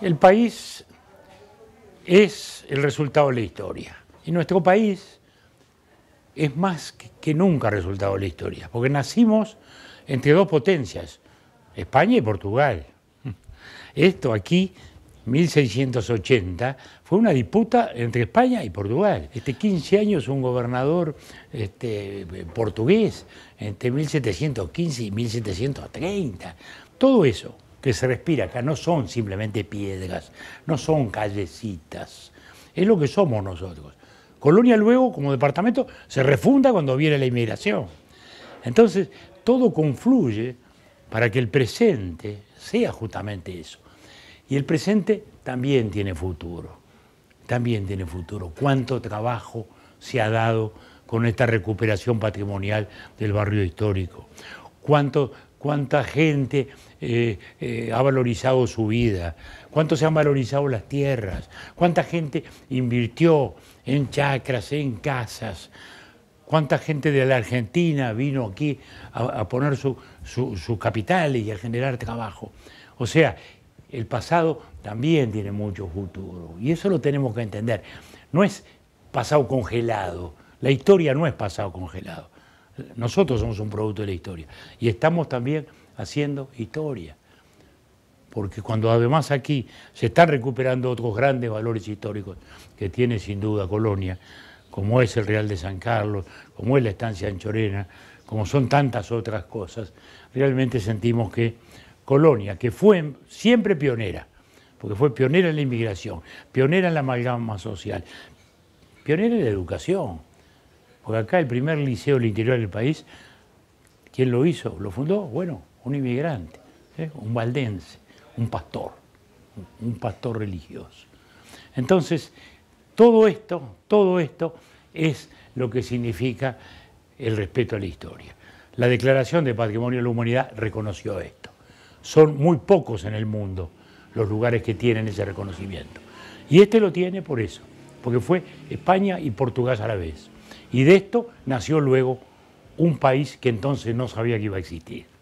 El país es el resultado de la historia. Y nuestro país es más que nunca resultado de la historia, porque nacimos entre dos potencias, España y Portugal. Esto aquí, 1680, fue una disputa entre España y Portugal. Este 15 años un gobernador este, portugués, entre 1715 y 1730, todo eso que se respira acá no son simplemente piedras, no son callecitas, es lo que somos nosotros. Colonia luego, como departamento, se refunda cuando viene la inmigración. Entonces, todo confluye para que el presente sea justamente eso. Y el presente también tiene futuro, también tiene futuro. ¿Cuánto trabajo se ha dado con esta recuperación patrimonial del barrio histórico? ¿Cuánto cuánta gente eh, eh, ha valorizado su vida, cuánto se han valorizado las tierras, cuánta gente invirtió en chacras, en casas, cuánta gente de la Argentina vino aquí a, poner sus capitales y a generar trabajo. O sea, el pasado también tiene mucho futuro y eso lo tenemos que entender. No es pasado congelado, la historia no es pasado congelado. Nosotros somos un producto de la historia y estamos también haciendo historia. Porque cuando además aquí se están recuperando otros grandes valores históricos que tiene sin duda Colonia, como es el Real de San Carlos, como es la estancia Anchorena, como son tantas otras cosas, realmente sentimos que Colonia, que fue siempre pionera, porque fue pionera en la inmigración, pionera en la amalgama social, pionera en la educación, porque acá el primer liceo del interior del país, ¿quién lo hizo? ¿Lo fundó? Bueno, un inmigrante, ¿eh? un valdense, un pastor, un pastor religioso. Entonces, todo esto, todo esto es lo que significa el respeto a la historia. La Declaración de Patrimonio de la Humanidad reconoció esto. Son muy pocos en el mundo los lugares que tienen ese reconocimiento. Y este lo tiene por eso, porque fue España y Portugal a la vez. Y de esto nació luego un país que entonces no sabía que iba a existir.